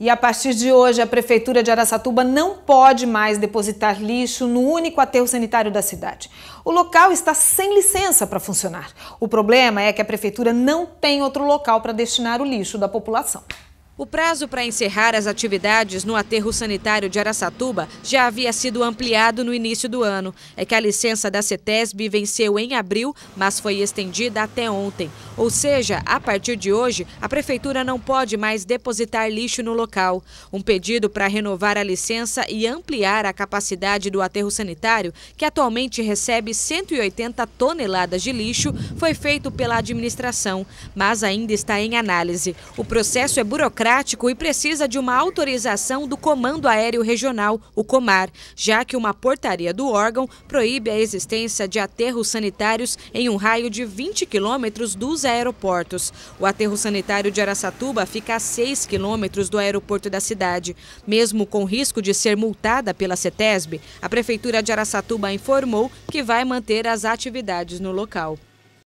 E a partir de hoje, a Prefeitura de Araçatuba não pode mais depositar lixo no único aterro sanitário da cidade. O local está sem licença para funcionar. O problema é que a Prefeitura não tem outro local para destinar o lixo da população. O prazo para encerrar as atividades no aterro sanitário de Araçatuba já havia sido ampliado no início do ano. É que a licença da CETESB venceu em abril, mas foi estendida até ontem. Ou seja, a partir de hoje, a prefeitura não pode mais depositar lixo no local. Um pedido para renovar a licença e ampliar a capacidade do aterro sanitário, que atualmente recebe 180 toneladas de lixo, foi feito pela administração, mas ainda está em análise. O processo é burocrático burocrático e precisa de uma autorização do Comando Aéreo Regional, o COMAR, já que uma portaria do órgão proíbe a existência de aterros sanitários em um raio de 20 quilômetros dos aeroportos. O aterro sanitário de Araçatuba fica a 6 quilômetros do aeroporto da cidade. Mesmo com risco de ser multada pela CETESB, a Prefeitura de Araçatuba informou que vai manter as atividades no local.